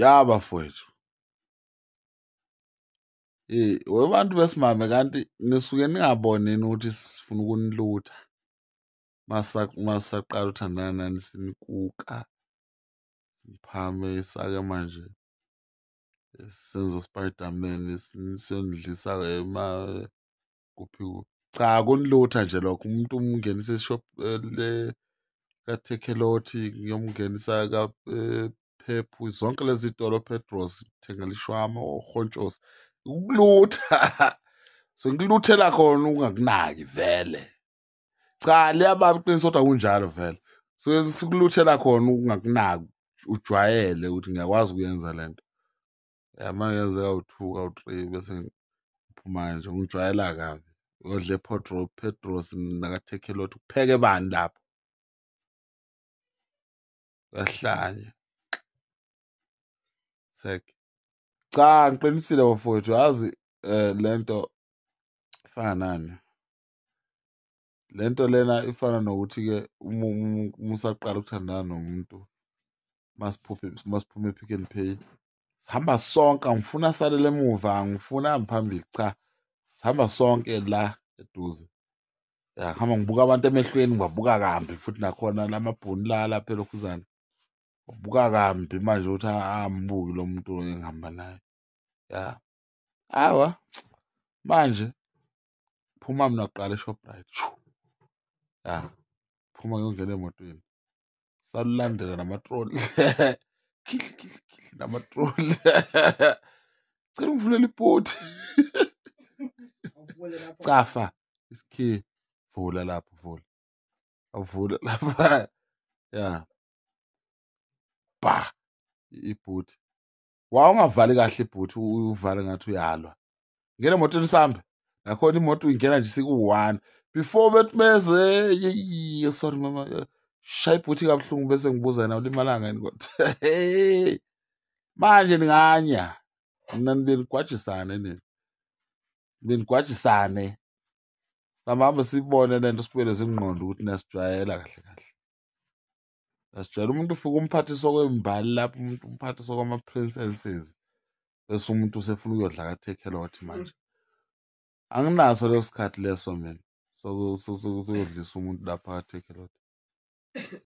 Ya bafowethu. Eh, webantu besimame kanti nisuke ningaboni yini ukuthi sifuna ukunilutha? Masaqala uthandana nani sinikuka. Siphamisa ke manje. Senzo Spider-Man sinidlisa ema kuphi cha kunilutha nje lokho umuntu umngenisa shop e-, le kaThekelothi ngiyomngenisa ka e-, oPep zonke lezi tolo oPedros thengela ishwama orhontshosi ukulutha so ngikuluthela khona ungakunaki vele cha liyababa iqiniso kodwa kunjalo vele so sikuluthela khona ungakunaki ujwayele ukuthi ngiyakwazi ukuyenza lento yamanje yenzeka u-two kawu-three bese ngiphuma nje ngijwayela kabi odle pedros nakatechelot kupheke bani lapho kahlanye Tech. Cha, ngiqinisile bafowethu yazi eh lento ifanani. Lento lena ifana nokuthi ke umusaqala ukuthandana nomuntu masiphuphe masiphume ePick n Pay sihamba sonke angifuna salele emuva angifuna ngiphambili cha sihamba sonke la eduze ya ngihamba ngibuka abantu emehlweni ngibabuka kambi futhi nakhona lamabhunu la lapha elokhuzana Ubuka kambi manje ukuthi angibuki lo muntu engihamba naye, ya. Awa, manje phuma mina kuqala e-Shoprite shu, ya, phuma ngiyongena emotweni. Salulandela namatroli khidli khidli khidli namatroli cela ungivulele iphutha cafa isikhiye, vula lapha vula, avule lapha, ya. bha ibhuthi wawungavali kahle ibhuthi uvale ngathi uyalwa ngena emotweni sihambe nakhona imoto uyingena nje siku-one before bethi meze yeyiye sorry mama shaya ibhuthi kabuhlungu bese ngibuza yena ulimalanga yini kodwa hey manje ninganya mna nibe nigwajisane nini benigwajisane sambahamba sibone le nto sibuyele zingqondo ukuthi nasijwayela kahle kahle asijwayele umuntu ufike umphathiswa kwembali lapho umuntu umphathiswa kwama-princesses bese umuntu usefuna ukuyodla katekelot manje anginaso leso sikhathi leso mina sokuyodlisa umuntu lapha katekelot